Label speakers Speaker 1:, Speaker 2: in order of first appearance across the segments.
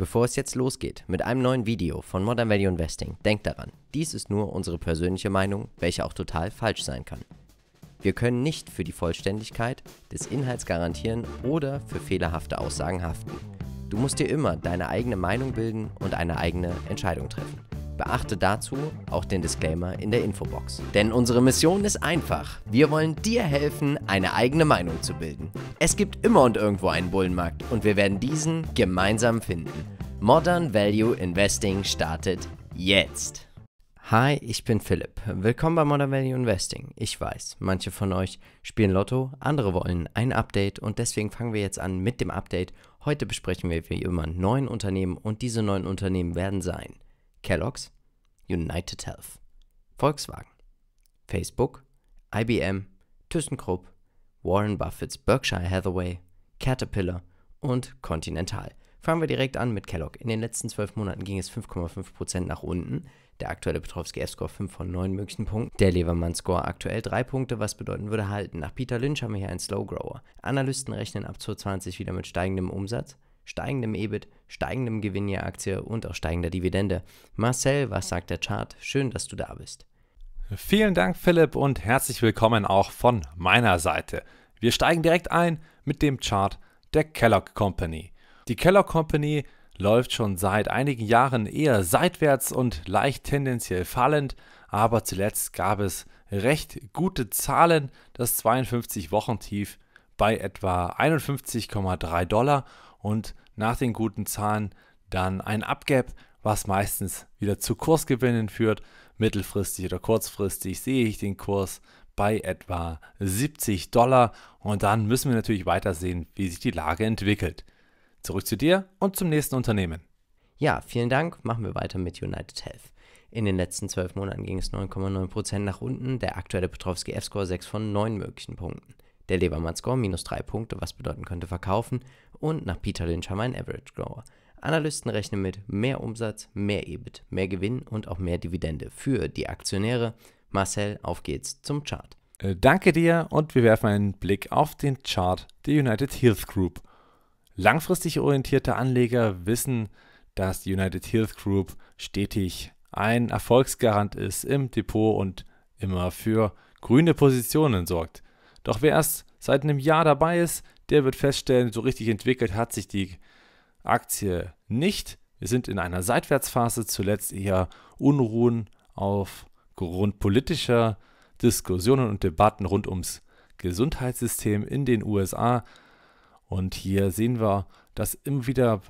Speaker 1: Bevor es jetzt losgeht mit einem neuen Video von Modern Value Investing, denkt daran, dies ist nur unsere persönliche Meinung, welche auch total falsch sein kann. Wir können nicht für die Vollständigkeit des Inhalts garantieren oder für fehlerhafte Aussagen haften. Du musst dir immer deine eigene Meinung bilden und eine eigene Entscheidung treffen. Beachte dazu auch den Disclaimer in der Infobox. Denn unsere Mission ist einfach. Wir wollen dir helfen, eine eigene Meinung zu bilden. Es gibt immer und irgendwo einen Bullenmarkt und wir werden diesen gemeinsam finden. Modern Value Investing startet jetzt. Hi, ich bin Philipp. Willkommen bei Modern Value Investing. Ich weiß, manche von euch spielen Lotto, andere wollen ein Update und deswegen fangen wir jetzt an mit dem Update. Heute besprechen wir wie immer neun Unternehmen und diese neun Unternehmen werden sein Kellogg's, United Health, Volkswagen, Facebook, IBM, ThyssenKrupp, Warren Buffetts Berkshire Hathaway, Caterpillar und Continental. Fangen wir direkt an mit Kellogg. In den letzten zwölf Monaten ging es 5,5% nach unten. Der aktuelle petrovsky F-Score 5 von 9 möglichen Punkten. Der Levermann-Score aktuell 3 Punkte, was bedeuten würde halten. Nach Peter Lynch haben wir hier einen Slow Grower. Analysten rechnen ab 2020 wieder mit steigendem Umsatz steigendem EBIT, steigendem Gewinn je Aktie und auch steigender Dividende. Marcel, was sagt der Chart? Schön, dass du da bist.
Speaker 2: Vielen Dank, Philipp, und herzlich willkommen auch von meiner Seite. Wir steigen direkt ein mit dem Chart der Kellogg Company. Die Kellogg Company läuft schon seit einigen Jahren eher seitwärts und leicht tendenziell fallend, aber zuletzt gab es recht gute Zahlen. Das 52-Wochen-Tief bei etwa 51,3 Dollar und nach den guten Zahlen dann ein Upgap, was meistens wieder zu Kursgewinnen führt. Mittelfristig oder kurzfristig sehe ich den Kurs bei etwa 70 Dollar und dann müssen wir natürlich weitersehen, wie sich die Lage entwickelt. Zurück zu dir und zum nächsten Unternehmen.
Speaker 1: Ja, vielen Dank. Machen wir weiter mit United Health. In den letzten zwölf Monaten ging es 9,9% nach unten, der aktuelle Petrovsky F-Score 6 von 9 möglichen Punkten. Der Lebermann-Score minus 3 Punkte, was bedeuten könnte verkaufen. Und nach Peter Lynch haben wir einen Average Grower. Analysten rechnen mit mehr Umsatz, mehr EBIT, mehr Gewinn und auch mehr Dividende für die Aktionäre.
Speaker 2: Marcel, auf geht's zum Chart. Äh, danke dir und wir werfen einen Blick auf den Chart der United Health Group. Langfristig orientierte Anleger wissen, dass die United Health Group stetig ein Erfolgsgarant ist im Depot und immer für grüne Positionen sorgt. Doch wer erst seit einem Jahr dabei ist, der wird feststellen, so richtig entwickelt hat sich die Aktie nicht. Wir sind in einer Seitwärtsphase, zuletzt eher Unruhen aufgrund politischer Diskussionen und Debatten rund ums Gesundheitssystem in den USA. Und hier sehen wir, dass immer wieder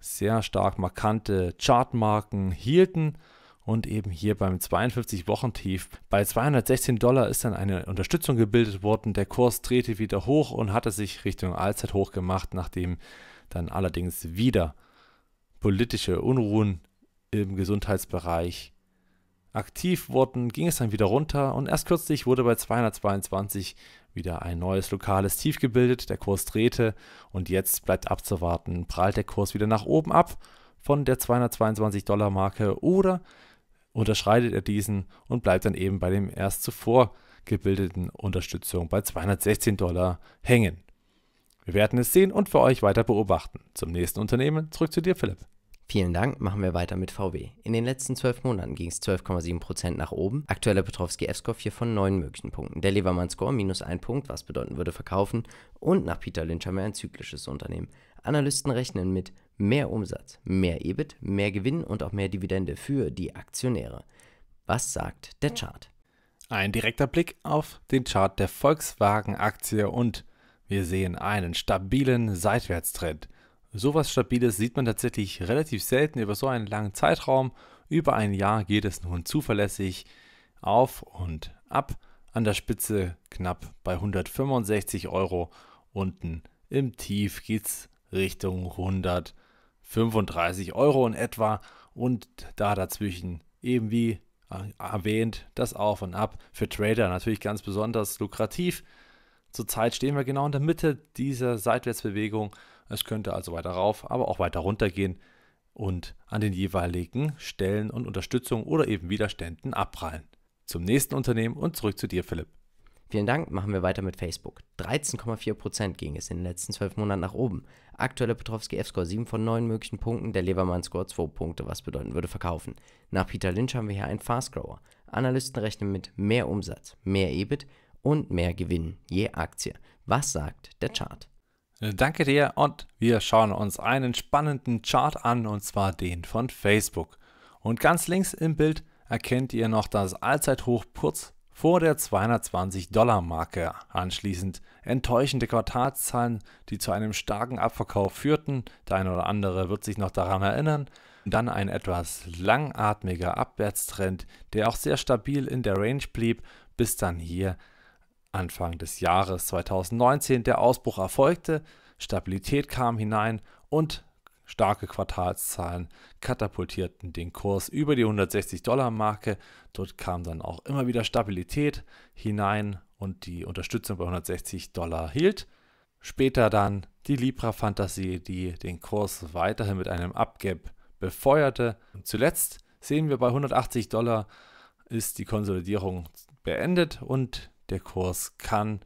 Speaker 2: sehr stark markante Chartmarken hielten und eben hier beim 52-Wochen-Tief. Bei 216 Dollar ist dann eine Unterstützung gebildet worden. Der Kurs drehte wieder hoch und hatte sich Richtung Allzeit hoch gemacht, nachdem dann allerdings wieder politische Unruhen im Gesundheitsbereich aktiv wurden, ging es dann wieder runter und erst kürzlich wurde bei 222 wieder ein neues lokales Tief gebildet, der Kurs drehte und jetzt bleibt abzuwarten, prallt der Kurs wieder nach oben ab von der 222 Dollar Marke oder unterschreitet er diesen und bleibt dann eben bei dem erst zuvor gebildeten Unterstützung bei 216 Dollar hängen. Wir werden es sehen und für euch weiter beobachten. Zum nächsten Unternehmen zurück zu dir, Philipp.
Speaker 1: Vielen Dank, machen wir weiter mit VW. In den letzten zwölf Monaten ging es 12,7% nach oben. Aktueller Petrovski F-Score 4 von 9 möglichen Punkten. Der Levermann-Score minus 1 Punkt, was bedeuten würde verkaufen. Und nach Peter Lynch haben wir ein zyklisches Unternehmen. Analysten rechnen mit Mehr Umsatz, mehr EBIT, mehr Gewinn und auch mehr Dividende für die Aktionäre. Was sagt der
Speaker 2: Chart? Ein direkter Blick auf den Chart der Volkswagen-Aktie und wir sehen einen stabilen Seitwärtstrend. Sowas Stabiles sieht man tatsächlich relativ selten über so einen langen Zeitraum. Über ein Jahr geht es nun zuverlässig auf und ab. An der Spitze knapp bei 165 Euro. Unten im Tief geht es Richtung 100 35 Euro in etwa und da dazwischen eben wie erwähnt das Auf und Ab für Trader natürlich ganz besonders lukrativ. Zurzeit stehen wir genau in der Mitte dieser Seitwärtsbewegung. Es könnte also weiter rauf, aber auch weiter runter gehen und an den jeweiligen Stellen und Unterstützung oder eben Widerständen abprallen. Zum nächsten Unternehmen und zurück zu dir, Philipp. Vielen Dank, machen wir weiter mit Facebook. 13,4%
Speaker 1: ging es in den letzten 12 Monaten nach oben. Aktueller Petrovski F-Score 7 von 9 möglichen Punkten, der Levermann-Score 2 Punkte, was bedeuten würde verkaufen. Nach Peter Lynch haben wir hier einen Fast-Grower. Analysten rechnen mit mehr Umsatz, mehr EBIT und mehr Gewinn je Aktie. Was
Speaker 2: sagt der Chart? Äh, danke dir und wir schauen uns einen spannenden Chart an und zwar den von Facebook. Und ganz links im Bild erkennt ihr noch das Allzeithoch kurz vor der 220-Dollar-Marke. Anschließend enttäuschende Quartalszahlen, die zu einem starken Abverkauf führten. Der eine oder andere wird sich noch daran erinnern. Dann ein etwas langatmiger Abwärtstrend, der auch sehr stabil in der Range blieb, bis dann hier Anfang des Jahres 2019 der Ausbruch erfolgte. Stabilität kam hinein und Starke Quartalszahlen katapultierten den Kurs über die 160-Dollar-Marke. Dort kam dann auch immer wieder Stabilität hinein und die Unterstützung bei 160 Dollar hielt. Später dann die Libra-Fantasie, die den Kurs weiterhin mit einem Upgap befeuerte. Und zuletzt sehen wir bei 180 Dollar ist die Konsolidierung beendet und der Kurs kann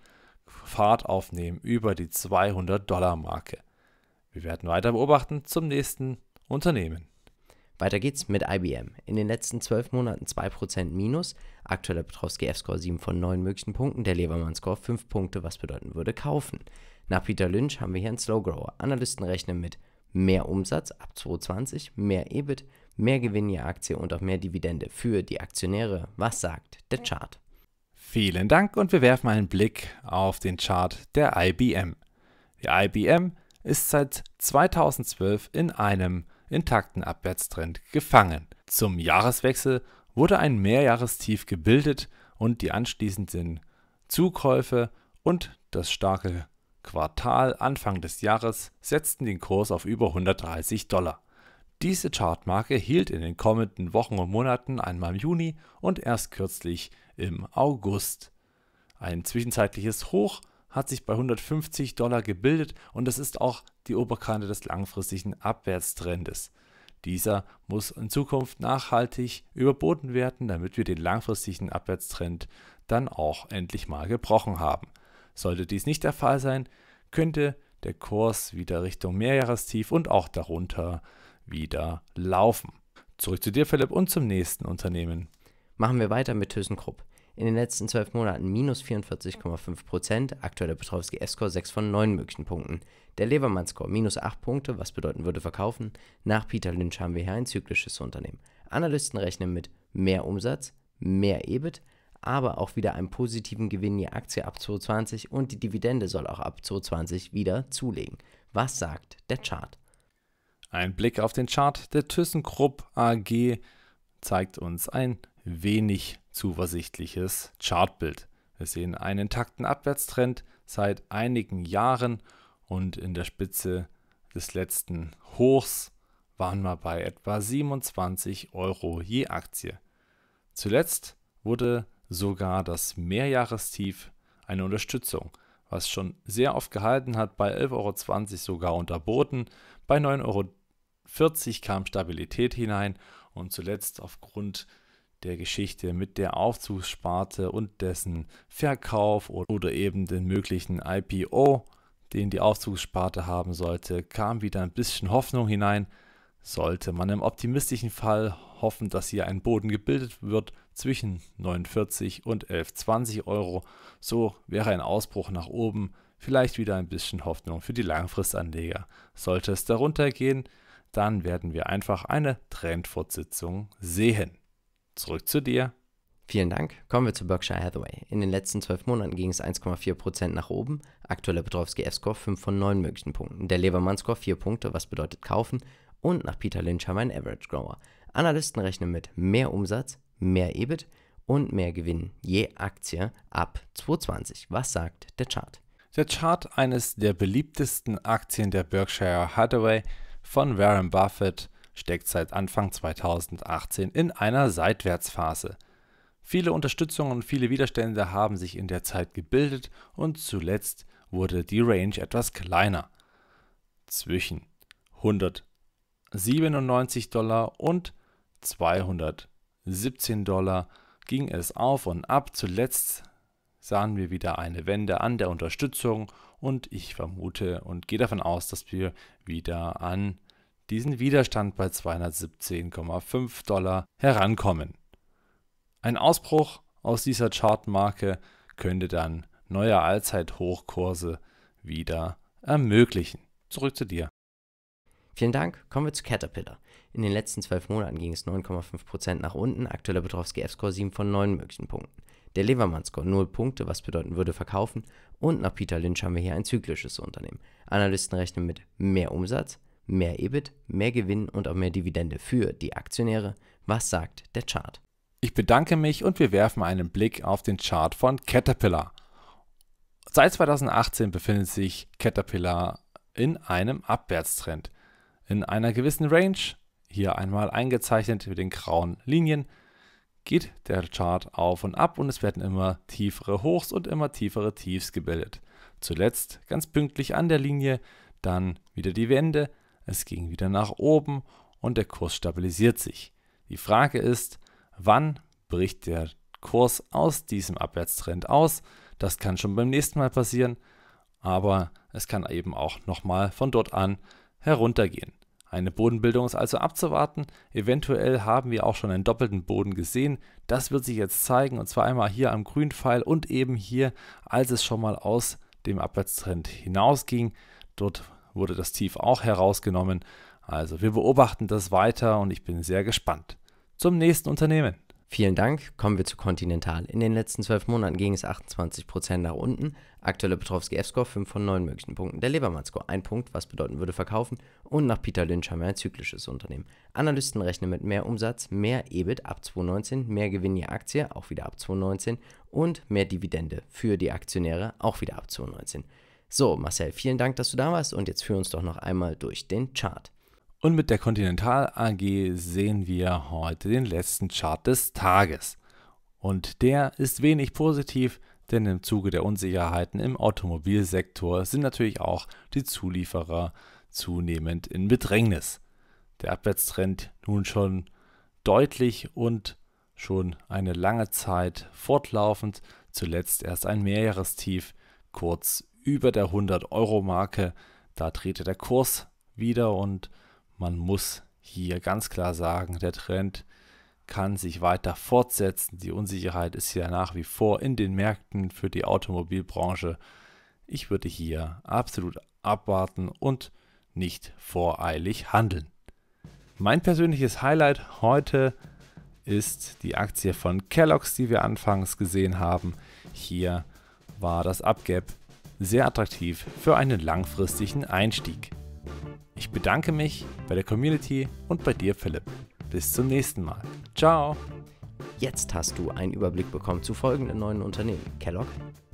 Speaker 2: Fahrt aufnehmen über die 200 Dollar Marke. Wir werden weiter beobachten zum nächsten
Speaker 1: Unternehmen. Weiter geht's mit IBM. In den letzten zwölf Monaten 2% Minus. Aktueller Petrowski F-Score 7 von 9 möglichen Punkten. Der Levermann-Score 5 Punkte, was bedeuten würde kaufen. Nach Peter Lynch haben wir hier einen Slow Grower. Analysten rechnen mit mehr Umsatz ab 2020, mehr EBIT, mehr Gewinn je Aktie und auch mehr Dividende für die Aktionäre. Was sagt
Speaker 2: der Chart? Vielen Dank und wir werfen einen Blick auf den Chart der IBM. Die IBM ist seit 2012 in einem intakten Abwärtstrend gefangen. Zum Jahreswechsel wurde ein Mehrjahrestief gebildet und die anschließenden Zukäufe und das starke Quartal Anfang des Jahres setzten den Kurs auf über 130 Dollar. Diese Chartmarke hielt in den kommenden Wochen und Monaten einmal im Juni und erst kürzlich im August. Ein zwischenzeitliches Hoch hat sich bei 150 Dollar gebildet und das ist auch die Oberkante des langfristigen Abwärtstrendes. Dieser muss in Zukunft nachhaltig überboten werden, damit wir den langfristigen Abwärtstrend dann auch endlich mal gebrochen haben. Sollte dies nicht der Fall sein, könnte der Kurs wieder Richtung Mehrjahrestief und auch darunter wieder laufen. Zurück zu dir, Philipp, und zum nächsten Unternehmen. Machen wir weiter mit
Speaker 1: ThyssenKrupp in den letzten zwölf Monaten minus 44,5 Prozent, aktuell der S-Score 6 von 9 möglichen Punkten. Der Levermann-Score minus 8 Punkte, was bedeuten würde verkaufen. Nach Peter Lynch haben wir hier ein zyklisches Unternehmen. Analysten rechnen mit mehr Umsatz, mehr EBIT, aber auch wieder einem positiven Gewinn je Aktie ab 2020 und die Dividende soll auch ab
Speaker 2: 2020 wieder zulegen. Was sagt der Chart? Ein Blick auf den Chart der ThyssenKrupp AG zeigt uns ein wenig zuversichtliches Chartbild. Wir sehen einen intakten Abwärtstrend seit einigen Jahren und in der Spitze des letzten Hochs waren wir bei etwa 27 Euro je Aktie. Zuletzt wurde sogar das Mehrjahrestief eine Unterstützung, was schon sehr oft gehalten hat, bei 11,20 Euro sogar unterboten, bei 9,40 Euro kam Stabilität hinein und zuletzt aufgrund der der Geschichte mit der Aufzugssparte und dessen Verkauf oder eben den möglichen IPO, den die Aufzugssparte haben sollte, kam wieder ein bisschen Hoffnung hinein. Sollte man im optimistischen Fall hoffen, dass hier ein Boden gebildet wird zwischen 49 und 11,20 Euro, so wäre ein Ausbruch nach oben vielleicht wieder ein bisschen Hoffnung für die Langfristanleger. Sollte es darunter gehen, dann werden wir einfach eine Trendfortsetzung sehen. Zurück zu dir. Vielen
Speaker 1: Dank. Kommen wir zu Berkshire Hathaway. In den letzten zwölf Monaten ging es 1,4% nach oben. Aktueller Petrowski F-Score 5 von 9 möglichen Punkten. Der Levermann-Score 4 Punkte, was bedeutet kaufen. Und nach Peter Lynch haben wir einen Average Grower. Analysten rechnen mit mehr Umsatz, mehr EBIT und mehr Gewinn je Aktie ab 2020. Was sagt der Chart?
Speaker 2: Der Chart eines der beliebtesten Aktien der Berkshire Hathaway von Warren Buffett steckt seit Anfang 2018 in einer Seitwärtsphase. Viele Unterstützungen und viele Widerstände haben sich in der Zeit gebildet und zuletzt wurde die Range etwas kleiner. Zwischen 197 Dollar und 217 Dollar ging es auf und ab. Zuletzt sahen wir wieder eine Wende an der Unterstützung und ich vermute und gehe davon aus, dass wir wieder an diesen Widerstand bei 217,5 Dollar herankommen. Ein Ausbruch aus dieser Chartmarke könnte dann neue Allzeithochkurse wieder ermöglichen. Zurück zu dir. Vielen Dank. Kommen wir zu Caterpillar.
Speaker 1: In den letzten zwölf Monaten ging es 9,5% nach unten. Aktueller Petrovski gf score 7 von 9 möglichen Punkten. Der Levermann-Score 0 Punkte, was bedeuten würde verkaufen. Und nach Peter Lynch haben wir hier ein zyklisches Unternehmen. Analysten rechnen mit mehr Umsatz, mehr EBIT, mehr Gewinn und auch
Speaker 2: mehr Dividende für die Aktionäre. Was sagt der Chart? Ich bedanke mich und wir werfen einen Blick auf den Chart von Caterpillar. Seit 2018 befindet sich Caterpillar in einem Abwärtstrend. In einer gewissen Range, hier einmal eingezeichnet mit den grauen Linien, geht der Chart auf und ab und es werden immer tiefere Hochs und immer tiefere Tiefs gebildet. Zuletzt ganz pünktlich an der Linie, dann wieder die Wende, es ging wieder nach oben und der Kurs stabilisiert sich. Die Frage ist, wann bricht der Kurs aus diesem Abwärtstrend aus? Das kann schon beim nächsten Mal passieren, aber es kann eben auch nochmal von dort an heruntergehen. Eine Bodenbildung ist also abzuwarten. Eventuell haben wir auch schon einen doppelten Boden gesehen. Das wird sich jetzt zeigen, und zwar einmal hier am grünen Pfeil und eben hier, als es schon mal aus dem Abwärtstrend hinausging. Dort wurde das Tief auch herausgenommen. Also wir beobachten das weiter und ich bin sehr gespannt. Zum nächsten Unternehmen. Vielen Dank. Kommen wir zu Continental.
Speaker 1: In den letzten zwölf Monaten ging es 28% nach unten. Aktuelle Petrovski F-Score 5 von 9 möglichen Punkten. Der Lebermann-Score 1 Punkt, was bedeuten würde verkaufen. Und nach Peter Lynch haben wir ein zyklisches Unternehmen. Analysten rechnen mit mehr Umsatz, mehr EBIT ab 2019, mehr Gewinn je Aktie, auch wieder ab 2019 und mehr Dividende für die Aktionäre, auch wieder ab 2019. So,
Speaker 2: Marcel, vielen Dank, dass du da warst und jetzt führen uns doch noch einmal durch den Chart. Und mit der Continental AG sehen wir heute den letzten Chart des Tages. Und der ist wenig positiv, denn im Zuge der Unsicherheiten im Automobilsektor sind natürlich auch die Zulieferer zunehmend in Bedrängnis. Der Abwärtstrend nun schon deutlich und schon eine lange Zeit fortlaufend, zuletzt erst ein Mehrjahrestief kurz über der 100-Euro-Marke. Da drehte der Kurs wieder und man muss hier ganz klar sagen, der Trend kann sich weiter fortsetzen. Die Unsicherheit ist ja nach wie vor in den Märkten für die Automobilbranche. Ich würde hier absolut abwarten und nicht voreilig handeln. Mein persönliches Highlight heute ist die Aktie von Kellogg's, die wir anfangs gesehen haben. Hier war das Upgap sehr attraktiv für einen langfristigen Einstieg. Ich bedanke mich bei der Community und bei dir, Philipp. Bis zum nächsten Mal. Ciao! Jetzt hast du einen Überblick
Speaker 1: bekommen zu folgenden neuen Unternehmen: Kellogg,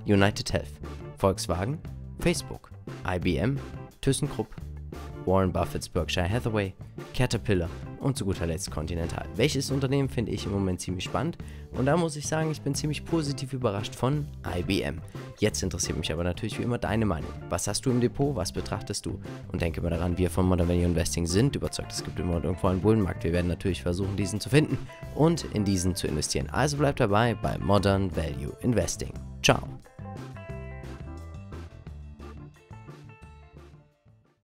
Speaker 1: United Health, Volkswagen, Facebook, IBM, ThyssenKrupp, Warren Buffett's Berkshire Hathaway, Caterpillar und zu guter Letzt Continental. Welches Unternehmen finde ich im Moment ziemlich spannend? Und da muss ich sagen, ich bin ziemlich positiv überrascht von IBM. Jetzt interessiert mich aber natürlich wie immer deine Meinung. Was hast du im Depot? Was betrachtest du? Und denke mal daran, wir von Modern Value Investing sind überzeugt, es gibt immer und irgendwo einen Bullenmarkt. Wir werden natürlich versuchen, diesen zu finden und in diesen zu investieren. Also bleib dabei bei Modern Value Investing. Ciao.